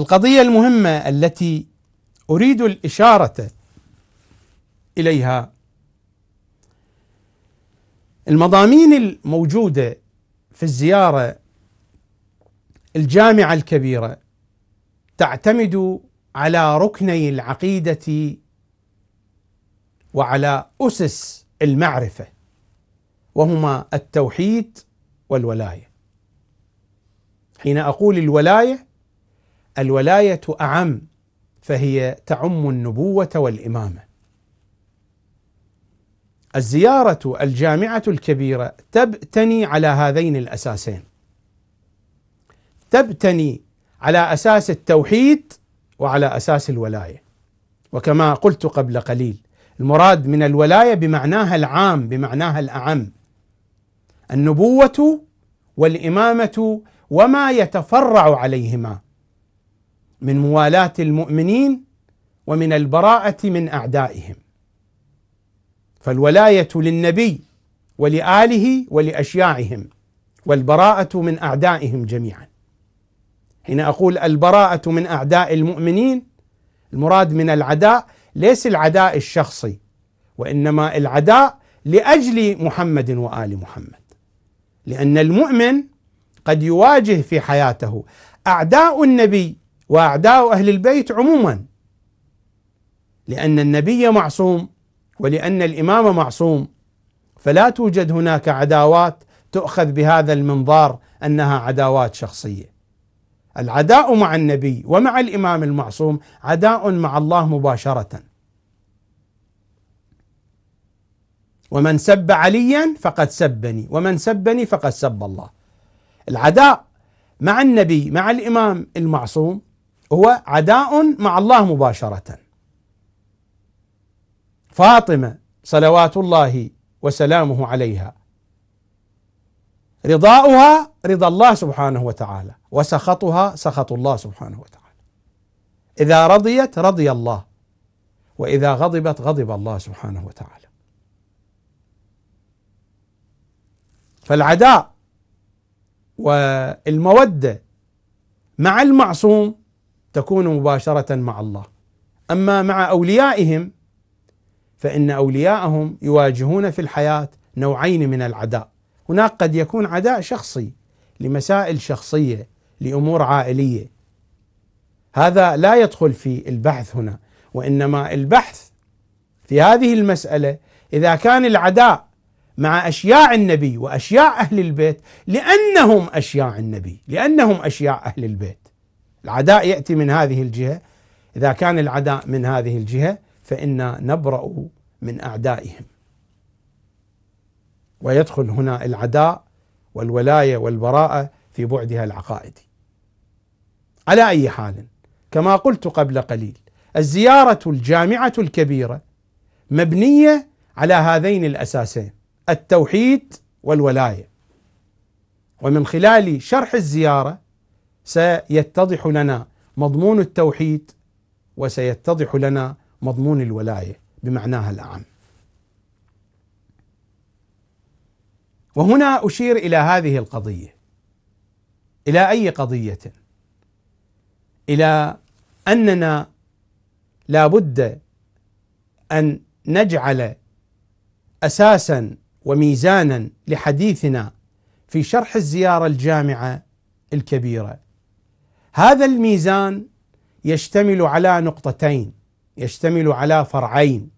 القضية المهمة التي أريد الإشارة إليها المضامين الموجودة في الزيارة الجامعة الكبيرة تعتمد على ركني العقيدة وعلى أسس المعرفة وهما التوحيد والولاية حين أقول الولاية الولاية أعم فهي تعم النبوة والإمامة. الزيارة الجامعة الكبيرة تبتني على هذين الأساسين. تبتني على أساس التوحيد وعلى أساس الولاية. وكما قلت قبل قليل المراد من الولاية بمعناها العام بمعناها الأعم. النبوة والإمامة وما يتفرع عليهما من موالاة المؤمنين ومن البراءة من أعدائهم فالولاية للنبي ولآله ولأشياعهم والبراءة من أعدائهم جميعا حين أقول البراءة من أعداء المؤمنين المراد من العداء ليس العداء الشخصي وإنما العداء لأجل محمد وآل محمد لأن المؤمن قد يواجه في حياته أعداء النبي واعداء اهل البيت عموما لان النبي معصوم ولان الامام معصوم فلا توجد هناك عداوات تؤخذ بهذا المنظار انها عداوات شخصيه العداء مع النبي ومع الامام المعصوم عداء مع الله مباشره ومن سب عليا فقد سبني ومن سبني فقد سب الله العداء مع النبي مع الامام المعصوم هو عداء مع الله مباشرة فاطمة صلوات الله وسلامه عليها رضاؤها رضا الله سبحانه وتعالى وسخطها سخط الله سبحانه وتعالى إذا رضيت رضي الله وإذا غضبت غضب الله سبحانه وتعالى فالعداء والمودة مع المعصوم تكون مباشرة مع الله أما مع أوليائهم فإن أولياءهم يواجهون في الحياة نوعين من العداء هناك قد يكون عداء شخصي لمسائل شخصية لأمور عائلية هذا لا يدخل في البحث هنا وإنما البحث في هذه المسألة إذا كان العداء مع أشياء النبي وأشياء أهل البيت لأنهم أشياء النبي لأنهم أشياء أهل البيت العداء يأتي من هذه الجهة إذا كان العداء من هذه الجهة فإنا نبرأ من أعدائهم ويدخل هنا العداء والولاية والبراءة في بعدها العقائدي على أي حال كما قلت قبل قليل الزيارة الجامعة الكبيرة مبنية على هذين الأساسين التوحيد والولاية ومن خلال شرح الزيارة سيتضح لنا مضمون التوحيد وسيتضح لنا مضمون الولايه بمعناها الاعم. وهنا اشير الى هذه القضيه. الى اي قضيه؟ الى اننا لا بد ان نجعل اساسا وميزانا لحديثنا في شرح الزياره الجامعه الكبيره هذا الميزان يشتمل على نقطتين يشتمل على فرعين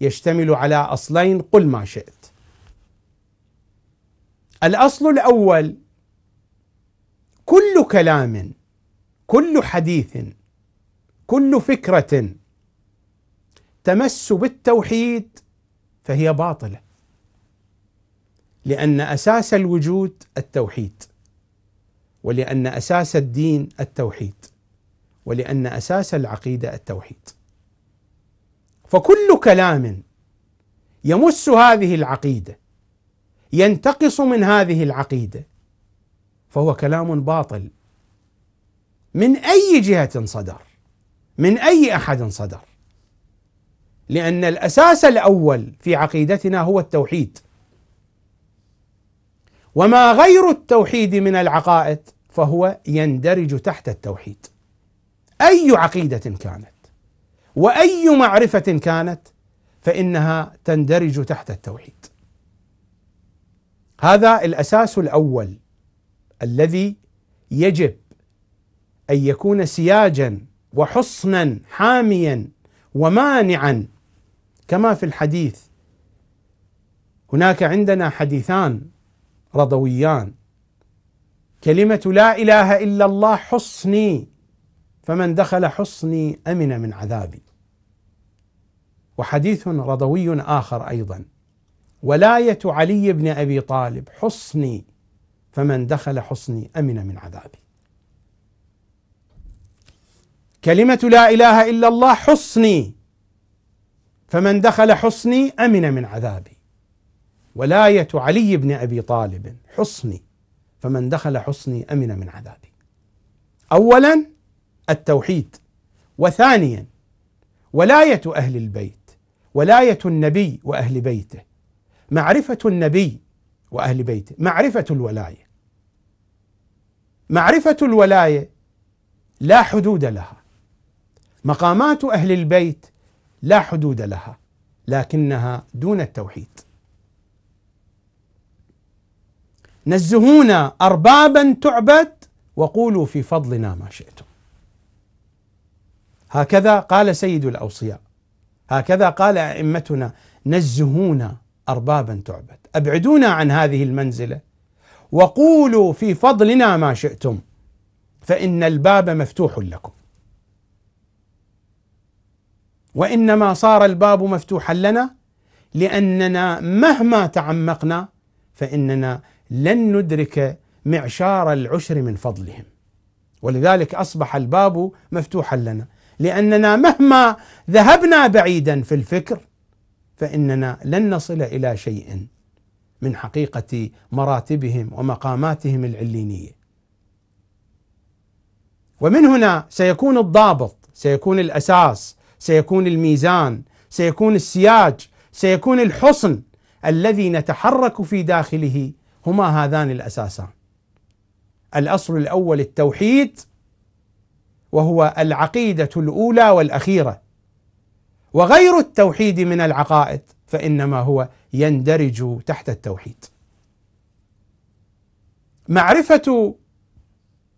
يشتمل على اصلين قل ما شئت الاصل الاول كل كلام كل حديث كل فكره تمس بالتوحيد فهي باطله لان اساس الوجود التوحيد ولأن أساس الدين التوحيد ولأن أساس العقيدة التوحيد فكل كلام يمس هذه العقيدة ينتقص من هذه العقيدة فهو كلام باطل من أي جهة صدر من أي أحد صدر لأن الأساس الأول في عقيدتنا هو التوحيد وما غير التوحيد من العقائد فهو يندرج تحت التوحيد اي عقيده كانت واي معرفه كانت فانها تندرج تحت التوحيد هذا الاساس الاول الذي يجب ان يكون سياجا وحصنا حاميا ومانعا كما في الحديث هناك عندنا حديثان رضويان كلمة لا إله إلا الله حصني فمن دخل حصني أمن من عذابي وحديث رضوي آخر أيضا ولاية علي بن أبي طالب حصني فمن دخل حصني أمن من عذابي كلمة لا إله إلا الله حصني فمن دخل حصني أمن من عذابي ولاية علي بن أبي طالب حصني فمن دخل حصني امن من عذابي. اولا التوحيد وثانيا ولايه اهل البيت ولايه النبي واهل بيته معرفه النبي واهل بيته معرفه الولايه معرفه الولايه لا حدود لها مقامات اهل البيت لا حدود لها لكنها دون التوحيد نزهونا أربابا تعبد وقولوا في فضلنا ما شئتم هكذا قال سيد الأوصياء هكذا قال أئمتنا نزهونا أربابا تعبد أبعدونا عن هذه المنزلة وقولوا في فضلنا ما شئتم فإن الباب مفتوح لكم وإنما صار الباب مفتوحا لنا لأننا مهما تعمقنا فإننا لن ندرك معشار العشر من فضلهم ولذلك اصبح الباب مفتوحا لنا لاننا مهما ذهبنا بعيدا في الفكر فاننا لن نصل الى شيء من حقيقه مراتبهم ومقاماتهم العلينيه. ومن هنا سيكون الضابط، سيكون الاساس، سيكون الميزان، سيكون السياج، سيكون الحصن الذي نتحرك في داخله هما هذان الاساسان الاصل الاول التوحيد وهو العقيده الاولى والاخيره وغير التوحيد من العقائد فانما هو يندرج تحت التوحيد معرفه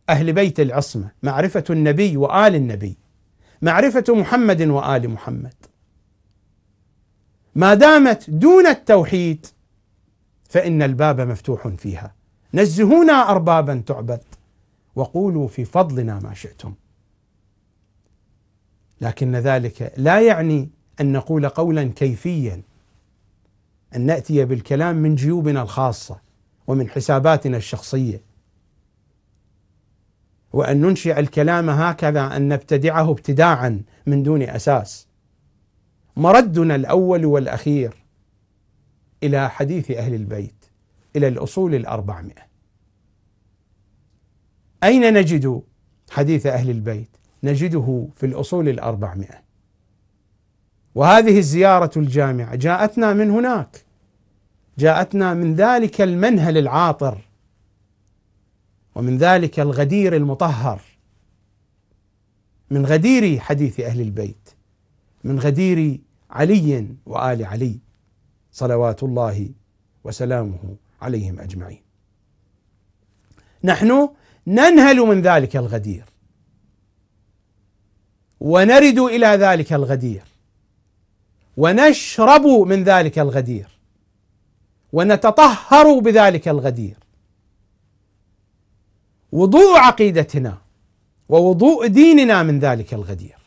اهل بيت العصمه معرفه النبي وال النبي معرفه محمد وال محمد ما دامت دون التوحيد فإن الباب مفتوح فيها نزهونا أربابا تعبد وقولوا في فضلنا ما شئتم لكن ذلك لا يعني أن نقول قولا كيفيا أن نأتي بالكلام من جيوبنا الخاصة ومن حساباتنا الشخصية وأن ننشئ الكلام هكذا أن نبتدعه ابتداعا من دون أساس مردنا الأول والأخير إلى حديث أهل البيت إلى الأصول الأربعمائة أين نجد حديث أهل البيت نجده في الأصول الأربعمائة وهذه الزيارة الجامعة جاءتنا من هناك جاءتنا من ذلك المنهل العاطر ومن ذلك الغدير المطهر من غدير حديث أهل البيت من غدير علي وآل علي صلوات الله وسلامه عليهم اجمعين. نحن ننهل من ذلك الغدير ونرد الى ذلك الغدير ونشرب من ذلك الغدير ونتطهر بذلك الغدير وضوء عقيدتنا ووضوء ديننا من ذلك الغدير